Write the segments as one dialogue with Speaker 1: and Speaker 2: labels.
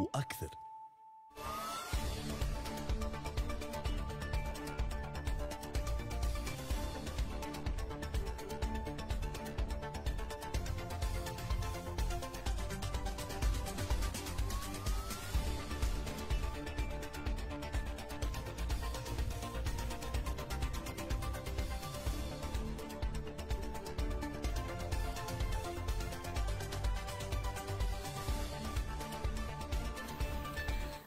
Speaker 1: وأكثر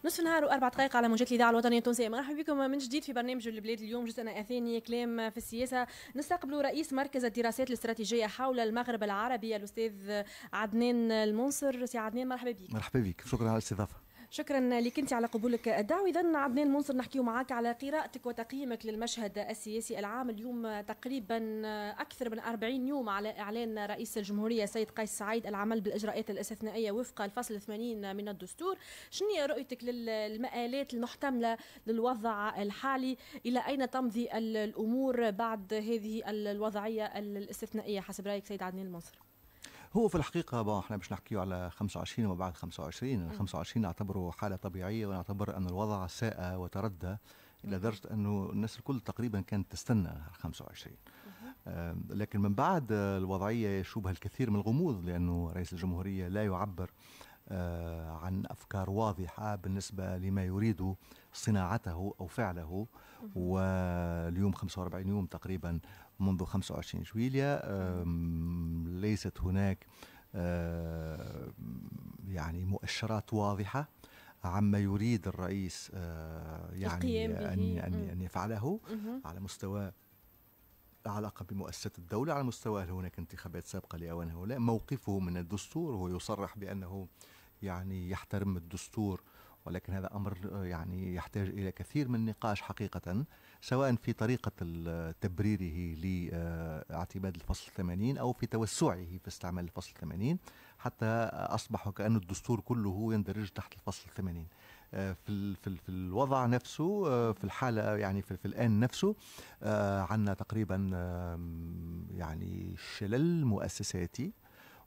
Speaker 2: نصف نهار واربع دقائق على موجات الاذاعه الوطنيه التونسيه مرحبا بكم من جديد في برنامج البلاد اليوم جزءنا الثاني كلام في السياسه نستقبل رئيس مركز الدراسات الاستراتيجيه حول المغرب العربي الاستاذ عدنان المنصر سي عدنان مرحبا بك
Speaker 3: مرحبا
Speaker 1: بك شكرا على الاستضافه
Speaker 2: شكرا لك انت على قبولك الدعوه اذا عدنان منصر نحكيو معك على قراءتك وتقييمك للمشهد السياسي العام اليوم تقريبا اكثر من 40 يوم على اعلان رئيس الجمهوريه سيد قيس سعيد العمل بالاجراءات الاستثنائيه وفق الفصل 80 من الدستور شنو رؤيتك للمآلات المحتمله للوضع الحالي الى اين تمضي الامور بعد هذه الوضعيه الاستثنائيه حسب رايك سيد عدنان منصر
Speaker 1: هو في الحقيقه بون احنا مش نحكيه على 25 وما بعد 25 25 نعتبره حاله طبيعيه ونعتبر ان الوضع ساء وتردى الى درجه انه الناس الكل تقريبا كانت تستنى 25 آه، لكن من بعد الوضعيه يشوبها الكثير من الغموض لانه رئيس الجمهوريه لا يعبر آه، عن افكار واضحه بالنسبه لما يريد صناعته او فعله واليوم 45 يوم تقريبا منذ 25 جويليا ليست هناك يعني مؤشرات واضحه عما يريد الرئيس آه، يعني ان ان ان يفعله على مستوى علاقة بمؤسسة الدولة على مستوى هل هناك انتخابات سابقة لأوان هؤلاء موقفه من الدستور هو يصرح بأنه يعني يحترم الدستور ولكن هذا أمر آه، يعني يحتاج إلى كثير من النقاش حقيقة سواء في طريقة تبريره لاعتماد آه، الفصل 80 أو في توسعه في استعمال الفصل 80 حتى أصبح كأن الدستور كله يندرج تحت الفصل 80 آه، في في في الوضع نفسه آه، في الحاله يعني في, في الان نفسه عندنا تقريبا يعني شلل مؤسساتي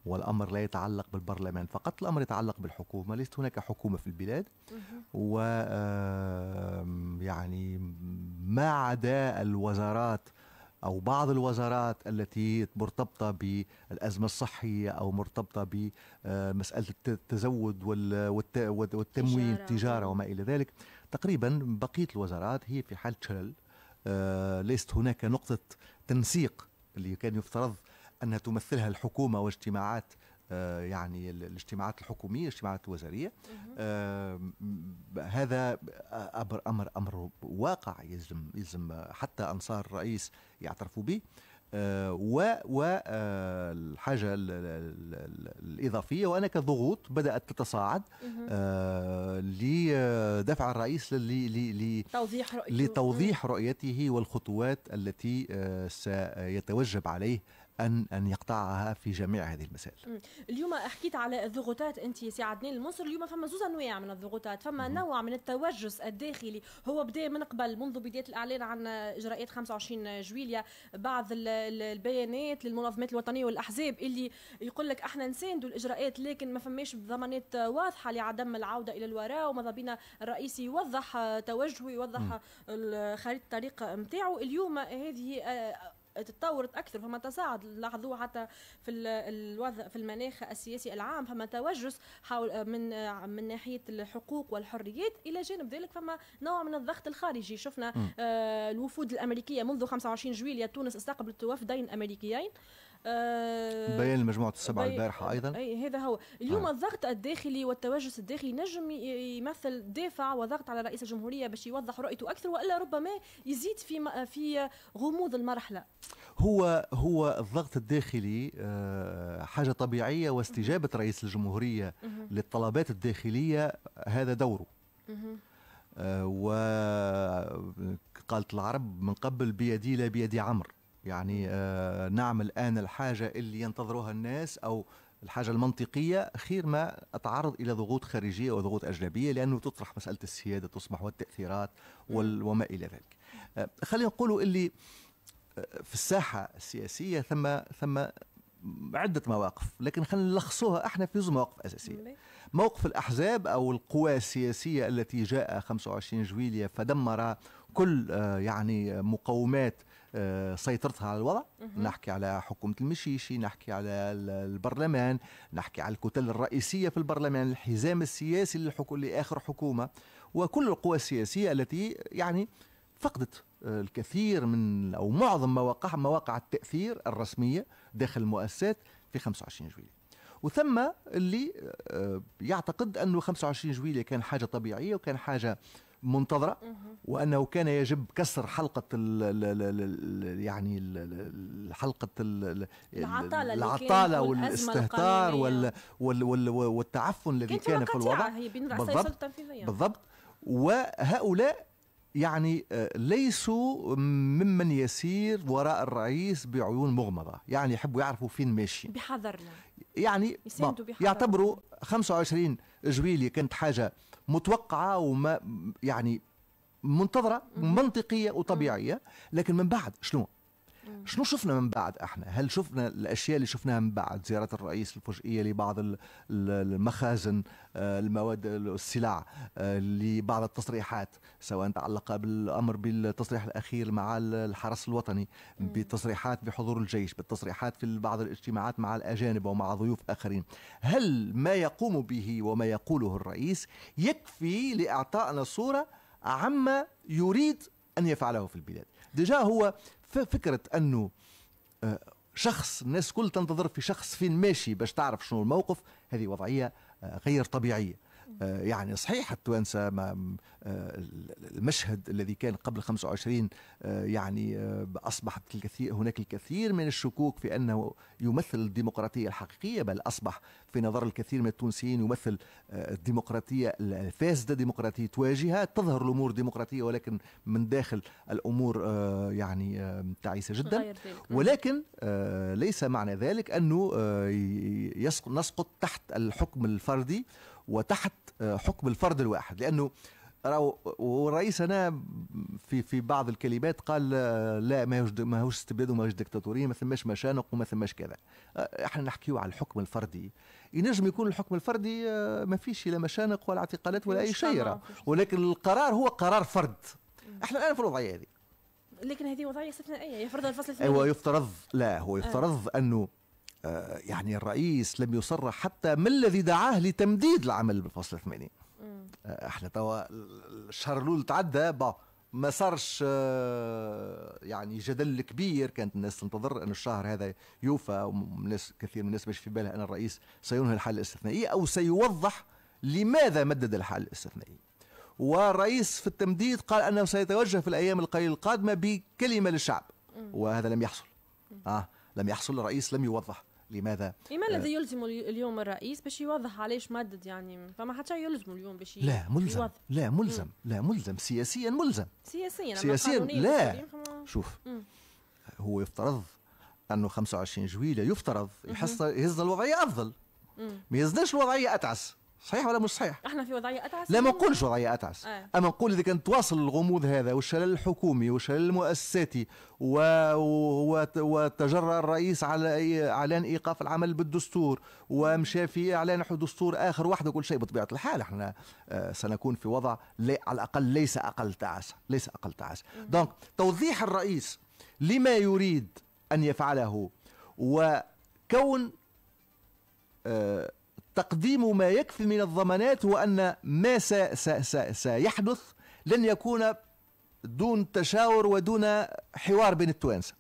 Speaker 1: والأمر لا يتعلق بالبرلمان فقط الأمر يتعلق بالحكومة ليست هناك حكومة في البلاد و يعني ما عدا الوزارات أو بعض الوزارات التي مرتبطة بالأزمة الصحية أو مرتبطة بمسألة آه، التزود والتموين التجارة وما إلى ذلك تقريبا بقية الوزارات هي في حال شلل آه، ليست هناك نقطة تنسيق اللي كان يفترض أنها تمثلها الحكومة واجتماعات آه، يعني الاجتماعات الحكومية الاجتماعات الوزارية آه، هذا أمر أمر أمر واقع يلزم يلزم حتى أنصار الرئيس يعترفوا به آه، و والحاجة الإضافية وانا ضغوط بدأت تتصاعد لدفع الرئيس لتوضيح رؤيته والخطوات التي سيتوجب عليه ان ان يقطعها في جميع هذه المسائل.
Speaker 2: اليوم حكيت على الضغوطات انت سي عدنان المنصر اليوم فما زوز انواع من الضغوطات، فما مم. نوع من التوجس الداخلي هو بدا من قبل منذ بدايه الاعلان عن اجراءات 25 جويليا بعض البيانات للمنظمات الوطنيه والاحزاب اللي يقول لك احنا نساندوا الاجراءات لكن ما فماش ضمانات واضحه لعدم العوده الى الوراء وماذا بينا الرئيس يوضح توجهه يوضح خريطه الطريق نتاعو اليوم هذه آه، تطورت اكثر فما تصاعد لاحظوه حتى في الوضع في المناخ السياسي العام فما توجس حول من من ناحيه الحقوق والحريات الى جانب ذلك فما نوع من الضغط الخارجي شفنا آه، الوفود الامريكيه منذ 25 جويليا تونس استقبلت وفدين امريكيين بيان المجموعة آه، السبعة البارحة أيضا أي هذا هو اليوم آه. الضغط الداخلي والتوجس الداخلي نجم يمثل دافع وضغط على رئيس الجمهورية باش يوضح رؤيته أكثر وإلا ربما يزيد في في غموض المرحلة
Speaker 1: هو هو الضغط الداخلي آه، حاجة طبيعية واستجابة رئيس الجمهورية للطلبات الداخلية هذا دوره آه، وقالت العرب من قبل بيدي لا بيدي عمرو يعني آه، نعمل الآن الحاجة اللي ينتظروها الناس أو الحاجة المنطقية خير ما أتعرض إلى ضغوط خارجية وضغوط أجنبية لأنه تطرح مسألة السيادة تصبح والتأثيرات وما إلى ذلك آه، خلينا نقولوا اللي آه، في الساحة السياسية ثم ثم عدة مواقف لكن خلينا نلخصوها احنا في زوج مواقف أساسية موقف الأحزاب أو القوى السياسية التي جاء 25 جويلية فدمر كل يعني مقومات آه، سيطرتها على الوضع نحكي على حكومة المشيشي نحكي على البرلمان نحكي على الكتل الرئيسية في البرلمان الحزام السياسي لآخر حكومة وكل القوى السياسية التي يعني فقدت آه، الكثير من أو معظم مواقع مواقع التأثير الرسمية داخل المؤسسات في 25 جويلية وثم اللي آه، يعتقد أنه 25 جويلية كان حاجة طبيعية وكان حاجة منتظره وانه كان يجب كسر حلقه ال ال يعني ال حلقه ال العطاله العطاله والاستهتار وال وال وال والتعفن الذي كان في الوضع هي بين بالضبط بالضبط وهؤلاء يعني آه، ليسوا ممن يسير وراء الرئيس بعيون مغمضة يعني يحبوا يعرفوا فين ماشي
Speaker 2: بحذرنا
Speaker 1: يعني يعتبروا 25 جويلية كانت حاجة متوقعه وما يعني منتظره منطقيه وطبيعيه لكن من بعد شنو شنو شفنا من بعد احنا؟ هل شفنا الاشياء اللي شفناها من بعد زياره الرئيس الفجئيه لبعض المخازن آه، المواد السلع آه، لبعض التصريحات سواء تعلق بالامر بالتصريح الاخير مع الحرس الوطني بتصريحات بحضور الجيش بالتصريحات في بعض الاجتماعات مع الاجانب ومع ضيوف اخرين هل ما يقوم به وما يقوله الرئيس يكفي لاعطائنا صوره عما يريد ان يفعله في البلاد ديجا هو فكره انه آه، شخص الناس كل تنتظر في شخص فين ماشي باش تعرف شنو الموقف هذه وضعيه آه، غير طبيعيه آه، يعني صحيح التوانسة ما آه، المشهد الذي كان قبل 25 آه، يعني أصبحت الكثير هناك الكثير من الشكوك في أنه يمثل الديمقراطية الحقيقية بل أصبح في نظر الكثير من التونسيين يمثل الديمقراطية الفاسدة ديمقراطية تواجهة تظهر الأمور ديمقراطية ولكن من داخل الأمور يعني تعيسة جدا ولكن ليس معنى ذلك أنه نسقط تحت الحكم الفردي وتحت آه، حكم الفرد الواحد لانه والرئيس هنا في في بعض الكلمات قال آه، لا ما هوش استبداد وما هوش ما ثماش مشانق وما ثماش كذا آه، احنا نحكيو على الحكم الفردي ينجم يكون الحكم الفردي ما فيش لا مشانق ولا اعتقالات ولا اي شيء ولكن القرار هو قرار فرد احنا الان في الوضعيه هذه
Speaker 2: لكن هذه وضعيه استثنائيه يفرض الفصل الثاني ايوه
Speaker 1: يفترض لا هو يفترض آه. انه آه، يعني الرئيس لم يصرح حتى ما الذي دعاه لتمديد العمل بالفصل 80 آه، احنا توا الشهر الاول تعدى با ما صارش آه، يعني جدل كبير كانت الناس تنتظر ان الشهر هذا يوفى وناس كثير من الناس مش في بالها ان الرئيس سينهي الحاله الاستثنائيه او سيوضح لماذا مدد الحاله الاستثنائيه والرئيس في التمديد قال انه سيتوجه في الايام القليله القادمه بكلمه للشعب وهذا لم يحصل آه لم يحصل الرئيس لم يوضح لماذا إيه، ما الذي آه،
Speaker 2: يلزم اليوم الرئيس باش يوضح علاش مدد يعني فما حتى يلزم اليوم باش لا ملزم يوضح. لا ملزم
Speaker 1: لا ملزم سياسيا ملزم
Speaker 2: سياسيا سياسيا لا شوف
Speaker 1: هو يفترض انه 25 جويليه يفترض يحس يهز الوضعيه افضل ما يهزناش الوضعيه اتعس صحيح ولا مش صحيح؟
Speaker 2: احنا في وضعيه اتعس لا ما
Speaker 1: نقولش وضعيه اتعس آه. اما نقول اذا كان تواصل الغموض هذا والشلل الحكومي والشلل المؤسساتي و... و... وتجرأ الرئيس على اعلان ايقاف العمل بالدستور ومشى في اعلان دستور اخر وحده كل شيء بطبيعه الحال احنا آه، سنكون في وضع لي... على الاقل ليس اقل تعس ليس اقل تعس دونك توضيح الرئيس لما يريد ان يفعله وكون آه تقديم ما يكفي من الضمانات هو أن ما سيحدث لن يكون دون تشاور ودون حوار بين التوانسه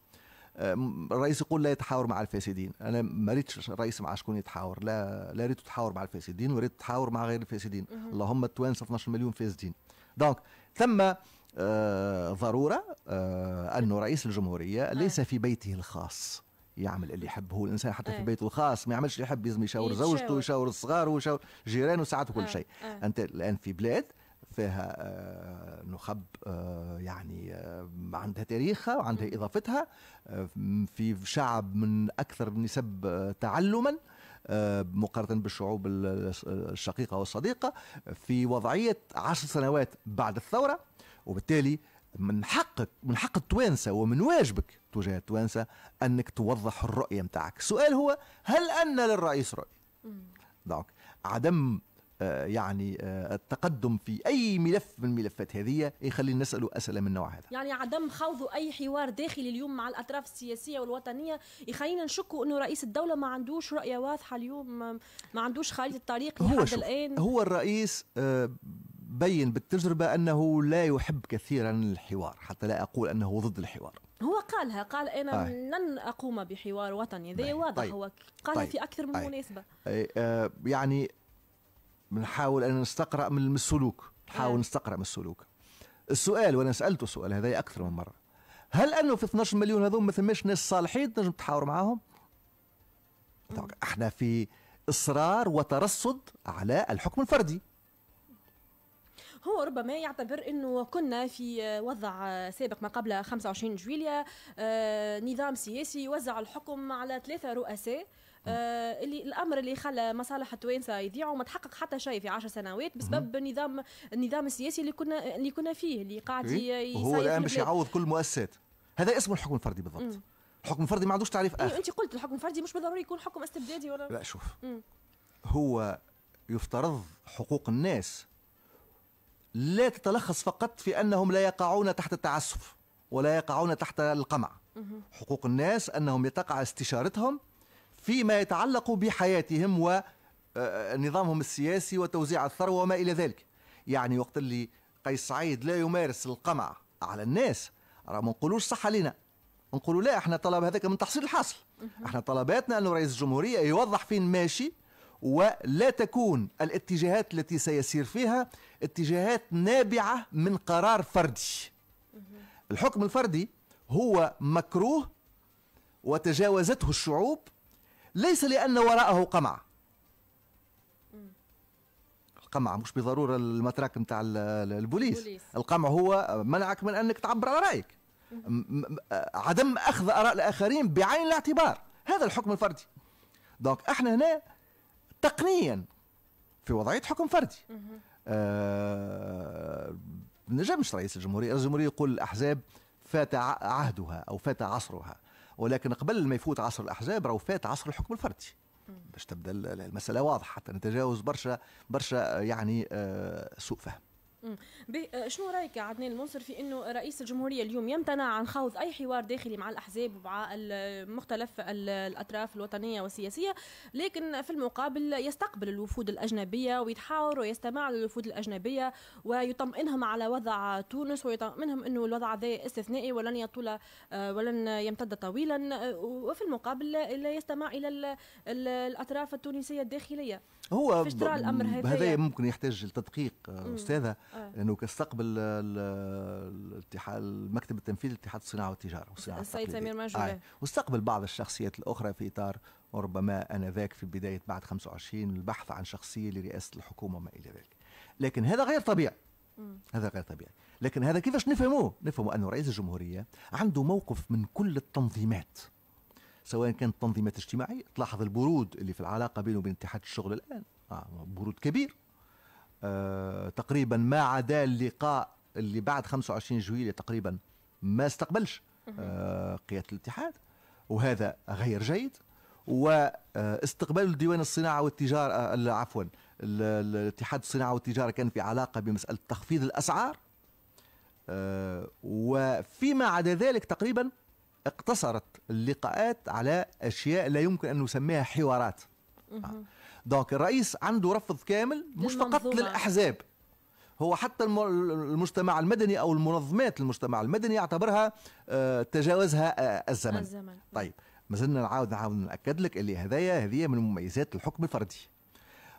Speaker 1: الرئيس يقول لا يتحاور مع الفاسدين انا ما ريتش الرئيس مع شكون يتحاور لا لا ريت تحاور مع الفاسدين وريت تحاور مع غير الفاسدين اللهم التوانسه 12 مليون فاسدين دونك ثم آه ضروره آه انه رئيس الجمهوريه آه. ليس في بيته الخاص يعمل اللي يحب هو الانسان حتى في إيه. بيته الخاص ما يعملش اللي يحب لازم يشاور زوجته يشاور الصغار ويشاور جيرانه ساعات كل إيه، شيء إيه. انت الان في بلاد فيها آه، نخب آه، يعني آه، عندها تاريخها وعندها اضافتها في شعب من اكثر النسب تعلما مقارنة بالشعوب الشقيقة والصديقة في وضعية عشر سنوات بعد الثورة وبالتالي من حقك من حق التوانسة ومن واجبك تجاه التوانسة أنك توضح الرؤية متاعك السؤال هو هل أن للرئيس رؤية دعوك عدم آه، يعني آه، التقدم في اي ملف من الملفات هذه يخلينا نسالوا اسئله من نوع هذا.
Speaker 2: يعني عدم خوض اي حوار داخلي اليوم مع الاطراف السياسيه والوطنيه يخلينا نشكوا انه رئيس الدوله ما عندوش رؤيه واضحه اليوم ما عندوش خريطه الطريق لحد الان. هو
Speaker 1: الرئيس آه بين بالتجربة أنه لا يحب كثيرا الحوار حتى لا أقول أنه ضد الحوار
Speaker 2: هو قالها قال أنا آه. لن أقوم بحوار وطني ذي طيب، واضح طيب. هو قالها طيب. في أكثر من طيب. مناسبة
Speaker 1: آه يعني بنحاول أن نستقرأ من السلوك نحاول آه. نستقرأ من السلوك السؤال وأنا سألته سؤال هذا أكثر من مرة هل أنه في 12 مليون هذوم ما ثماش ناس صالحين تنجم تحاور معاهم؟ احنا في إصرار وترصد على الحكم الفردي
Speaker 2: هو ربما يعتبر انه كنا في آه، وضع آه، سابق ما قبل 25 جويليا آه، نظام سياسي وزع الحكم على ثلاثه رؤساء اللي الامر اللي خلى مصالح التوانسه يضيعوا وما تحقق حتى شيء في 10 سنوات بسبب نظام النظام السياسي اللي كنا اللي كنا فيه اللي قاعد يصير إيه؟ هو الان باش يعوض
Speaker 1: كل المؤسسات هذا اسمه الحكم الفردي بالضبط الحكم الفردي ما عندوش تعريف إيه، اخر إيه انت
Speaker 2: قلت الحكم الفردي مش بالضروري يكون حكم استبدادي ولا لا شوف مم.
Speaker 1: هو يفترض حقوق الناس لا تتلخص فقط في أنهم لا يقعون تحت التعسف ولا يقعون تحت القمع حقوق الناس أنهم تقع استشارتهم فيما يتعلق بحياتهم ونظامهم آه، آه، السياسي وتوزيع الثروة وما إلى ذلك يعني وقت اللي قيس سعيد لا يمارس القمع على الناس راه ما نقولوش صح علينا نقولوا لا احنا طلب هذاك من تحصيل الحاصل احنا طلباتنا انه رئيس الجمهوريه يوضح فين ماشي ولا تكون الاتجاهات التي سيسير فيها اتجاهات نابعة من قرار فردي الحكم الفردي هو مكروه وتجاوزته الشعوب ليس لأن وراءه قمع القمع مش بضرورة المتراك نتاع البوليس القمع هو منعك من أنك تعبر على رأيك عدم أخذ آراء الآخرين بعين الاعتبار هذا الحكم الفردي دونك احنا هنا تقنيا في وضعيه حكم فردي آه نجمش رئيس الجمهوريه الجمهوريه يقول الاحزاب فات عهدها او فات عصرها ولكن قبل ما يفوت عصر الاحزاب راهو فات عصر الحكم الفردي باش تبدا المساله واضحه حتى نتجاوز برشا برشا يعني آه سوء فهم
Speaker 2: آه، شنو رايك عدنان المنصر في انه رئيس الجمهوريه اليوم يمتنع عن خوض اي حوار داخلي مع الاحزاب ومع مختلف الاطراف الوطنيه والسياسيه لكن في المقابل يستقبل الوفود الاجنبيه ويتحاور ويستمع للوفود الاجنبيه ويطمئنهم على وضع تونس ويطمئنهم انه الوضع هذا استثنائي ولن يطول آه، ولن يمتد طويلا آه، وفي المقابل لا يستمع الى الاطراف التونسيه الداخليه
Speaker 1: هو كيفاش ترى الامر هذا يعني. ممكن يحتاج لتدقيق آه، استاذه آه. لانه كاستقبل الاتحاد المكتب التنفيذي لاتحاد الصناعه والتجاره والصناعه السيد سمير آه. واستقبل بعض الشخصيات الاخرى في اطار انا انذاك في بدايه بعد 25 البحث عن شخصيه لرئاسه الحكومه وما الى ذلك لكن هذا غير طبيعي مم. هذا غير طبيعي لكن هذا كيفاش نفهموه نفهموا انه رئيس الجمهوريه عنده موقف من كل التنظيمات سواء كانت تنظيمات اجتماعية تلاحظ البرود اللي في العلاقة بينه وبين اتحاد الشغل الآن آه برود كبير آه تقريبا ما عدا اللقاء اللي بعد 25 جويلية تقريبا ما استقبلش آه قيادة الاتحاد وهذا غير جيد واستقبال الديوان الصناعة والتجارة عفوا الاتحاد الصناعة والتجارة كان في علاقة بمسألة تخفيض الأسعار آه، وفيما عدا ذلك تقريبا اقتصرت اللقاءات على أشياء لا يمكن أن نسميها حوارات آه. دونك الرئيس عنده رفض كامل مش فقط للأحزاب هو حتى المجتمع المدني او المنظمات المجتمع المدني يعتبرها آه، تجاوزها آه، الزمن. الزمن طيب ما زلنا نعاود نعاود ناكد لك اللي هذايا هذه من مميزات الحكم الفردي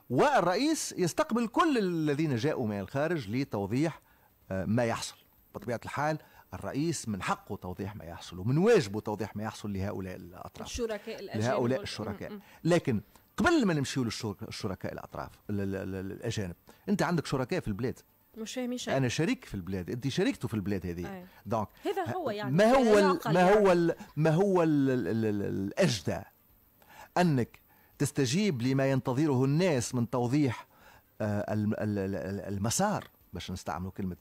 Speaker 1: والرئيس يستقبل كل الذين جاءوا من الخارج لتوضيح ما يحصل بطبيعه الحال الرئيس من حقه توضيح ما يحصل ومن واجبه توضيح ما يحصل لهؤلاء الأطراف
Speaker 2: الشركاء الأجانب لهؤلاء الشركاء
Speaker 1: لكن قبل ما نمشيو للشركاء الأطراف الأجانب أنت عندك شركاء في البلاد
Speaker 2: مش شيء انا شريك
Speaker 1: في البلاد انت شريكته في البلاد هذه أيه. دونك هذا هو يعني ما هو يعني. ما هو ما هو الاجدى انك تستجيب لما ينتظره الناس من توضيح آه، المسار باش نستعملوا كلمه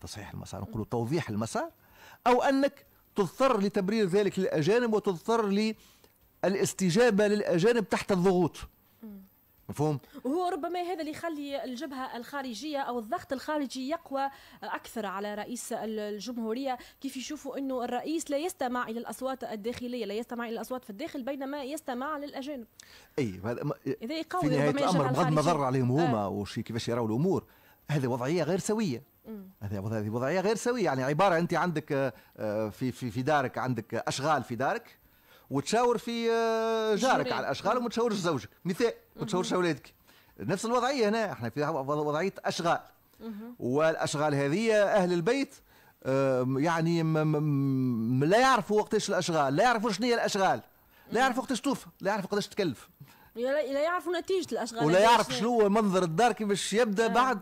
Speaker 1: تصحيح المسار نقولوا توضيح المسار او انك تضطر لتبرير ذلك للاجانب وتضطر للاستجابه للاجانب تحت الضغوط مفهوم
Speaker 2: وهو ربما هذا اللي يخلي الجبهه الخارجيه او الضغط الخارجي يقوى اكثر على رئيس الجمهوريه كيف يشوفوا انه الرئيس لا يستمع الى الاصوات الداخليه لا يستمع الى الاصوات في الداخل بينما يستمع للاجانب
Speaker 1: اي هذا اذا يقوي في نهايه الامر بغض النظر عليهم هما آه. وشي كيفاش يراوا الامور هذه وضعيه غير سويه هذه وضعيه غير سويه يعني عباره انت عندك آه، في في في دارك عندك اشغال في دارك وتشاور في آه، جارك على الاشغال وما تشاورش زوجك مثال ما تشاورش اولادك نفس الوضعيه هنا احنا في وضعيه اشغال والاشغال هذه اهل البيت يعني لا يعرفوا وقتاش الاشغال لا يعرفوا شنو هي الاشغال لا يعرفوا وقتاش توفى لا يعرفوا وقتاش تكلف
Speaker 2: لا يعرفوا نتيجه الاشغال ولا يعرف
Speaker 1: شنو منظر الدار كيفاش يبدا آه. بعد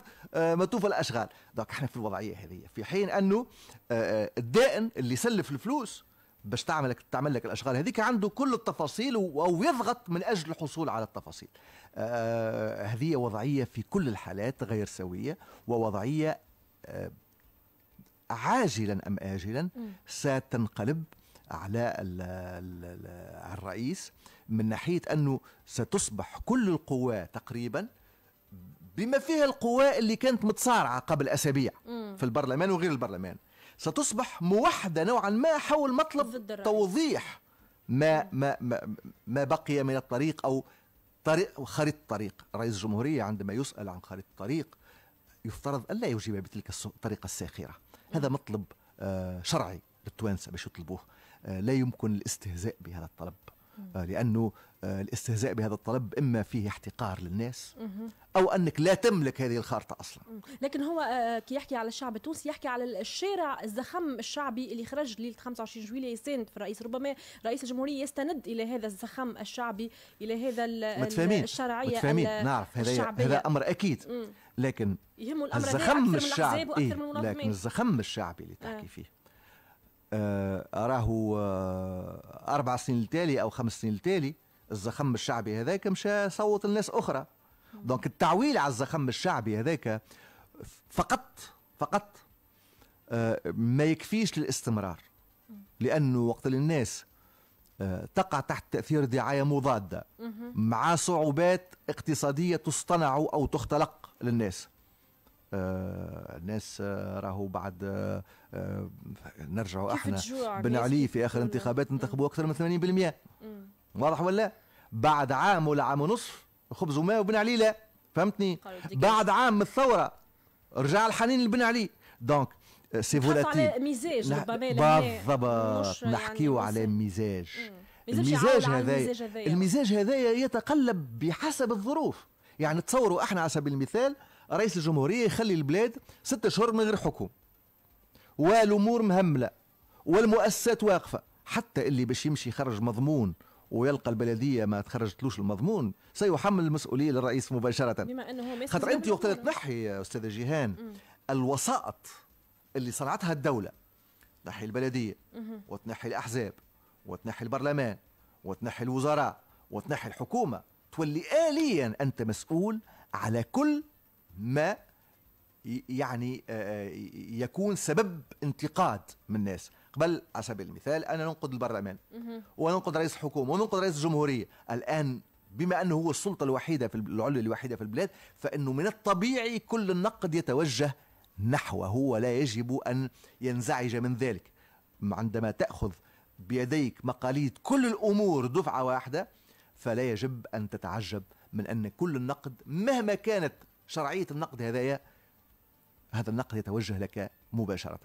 Speaker 1: توفى آه، الاشغال دونك احنا في الوضعيه هذه في حين انه آه، آه، الدائن اللي سلف الفلوس باش تعمل لك تعمل لك الاشغال هذيك عنده كل التفاصيل او يضغط من اجل الحصول على التفاصيل. هذه وضعيه في كل الحالات غير سويه ووضعيه عاجلا ام اجلا ستنقلب على الرئيس من ناحيه انه ستصبح كل القوى تقريبا بما فيها القوى اللي كانت متصارعة قبل أسابيع مم. في البرلمان وغير البرلمان ستصبح موحدة نوعا ما حول مطلب توضيح ما, ما, ما, ما بقي من الطريق أو طريق خريطة الطريق رئيس الجمهورية عندما يسأل عن خريطة الطريق يفترض ألا يجيب بتلك الطريقة الساخرة هذا مطلب آه، شرعي للتوانسة باش يطلبوه آه، لا يمكن الاستهزاء بهذا الطلب آه، لأنه آه، الاستهزاء بهذا الطلب اما فيه احتقار للناس او انك لا تملك هذه الخارطه
Speaker 2: اصلا لكن هو آه، آه، كي يحكي على الشعب التونسي يحكي على الشارع الزخم الشعبي اللي خرج ليله 25 جويليه يساند في الرئيس ربما رئيس الجمهوريه يستند الى هذا الزخم الشعبي الى هذا الشرعيه متفهمين. نعرف هذا هذا امر اكيد مم.
Speaker 1: لكن الزخم الشعبي إيه؟ لكن الزخم الشعبي اللي تحكي آه. فيه آه اراه آه اربع سنين التالي او خمس سنين التالي الزخم الشعبي هذاك مشى صوت لناس اخرى دونك التعويل على الزخم الشعبي هذاك فقط فقط آه، ما يكفيش للاستمرار لانه وقت الناس آه، تقع تحت تاثير دعايه مضاده مع صعوبات اقتصاديه تصطنع او تختلق للناس آه، الناس راهو بعد نرجعوا احنا بن علي في اخر انتخابات انتخبوا اكثر من 80% واضح ولا بعد عام ولا عام ونصف خبز وماء وبن علي لا فهمتني بعد عام من الثوره رجع الحنين لبن علي دونك سي فولاتي مزاج ربما بالضبط يعني نحكيو على مزاج
Speaker 2: المزاج هذايا المزاج
Speaker 1: هذايا يتقلب بحسب الظروف يعني تصوروا احنا على سبيل المثال رئيس الجمهوريه يخلي البلاد ستة شهور من غير حكم والامور مهمله والمؤسسات واقفه حتى اللي باش يمشي يخرج مضمون ويلقى البلديه ما تخرجتلوش المضمون سيحمل المسؤوليه للرئيس مباشره بما
Speaker 2: انه هو خاطر انت وقت تنحي
Speaker 1: يا استاذه جيهان مم. الوسائط اللي صنعتها الدوله تنحي البلديه مم. وتنحي الاحزاب وتنحي البرلمان وتنحي الوزراء وتنحي الحكومه تولي اليا انت مسؤول على كل ما يعني يكون سبب انتقاد من الناس قبل على سبيل المثال انا ننقد البرلمان وننقد رئيس الحكومه وننقد رئيس الجمهوريه الان بما انه هو السلطه الوحيده في العليا الوحيده في البلاد فانه من الطبيعي كل النقد يتوجه نحوه هو لا يجب ان ينزعج من ذلك عندما تاخذ بيديك مقاليد كل الامور دفعه واحده فلا يجب ان تتعجب من ان كل النقد مهما كانت شرعيه النقد هذايا هذا النقد يتوجه لك مباشره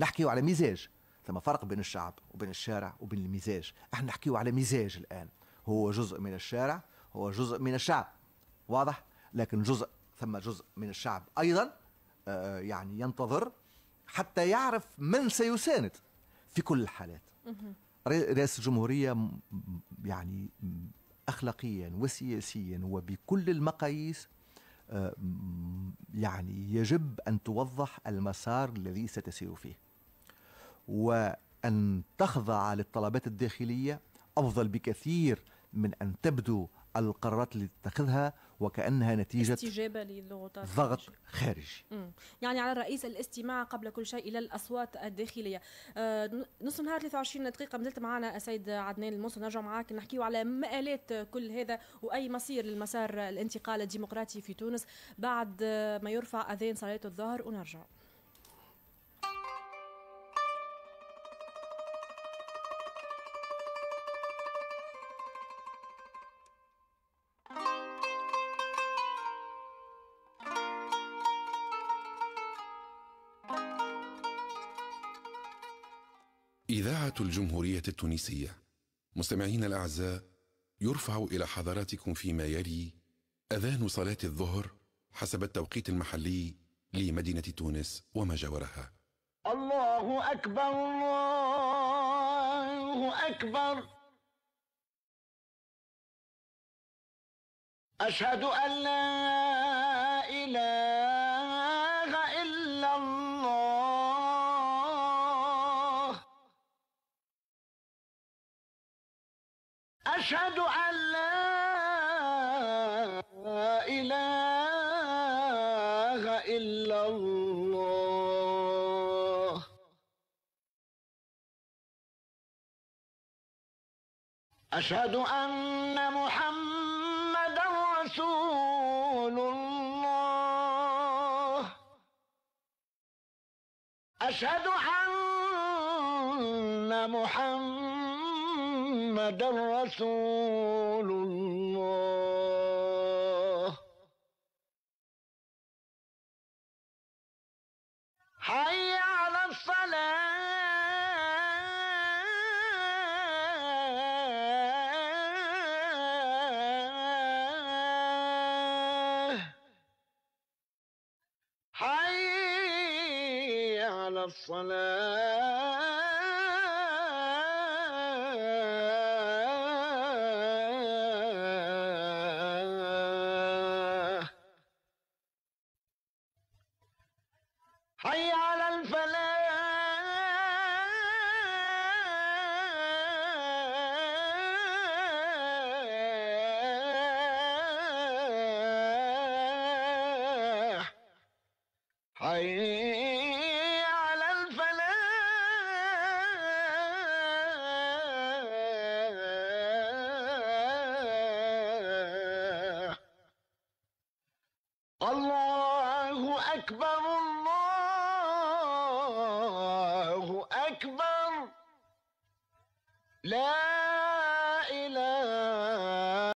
Speaker 1: نحكي على مزاج ثم فرق بين الشعب وبين الشارع وبين المزاج احنا نحكيه على مزاج الآن هو جزء من الشارع هو جزء من الشعب واضح لكن جزء ثم جزء من الشعب أيضا آه، يعني ينتظر حتى يعرف من سيساند في كل الحالات رئاسة الجمهورية يعني أخلاقيا وسياسيا وبكل المقاييس آه، يعني يجب أن توضح المسار الذي ستسير فيه وأن تخضع للطلبات الداخلية أفضل بكثير من أن تبدو القرارات اللي تتخذها وكانها نتيجه استجابه
Speaker 2: للضغوطات ضغط خارجي يعني على الرئيس الاستماع قبل كل شيء الى الاصوات الداخليه آه نص نهار 23 دقيقه مازلت معنا السيد عدنان الموسى نرجع معاك نحكيو على مآلات كل هذا واي مصير للمسار الانتقال الديمقراطي في تونس بعد ما يرفع اذان صلاه الظهر ونرجع
Speaker 3: الجمهورية التونسية مستمعين الأعزاء يرفع إلى حضراتكم فيما يلي أذان صلاة الظهر حسب التوقيت المحلي لمدينة تونس وما جاورها الله أكبر الله أكبر أشهد أن لا إله أشهد أن محمدا رسول الله أشهد أن محمدا رسول الله حي على الصلاه الصلاة حي على الفلاح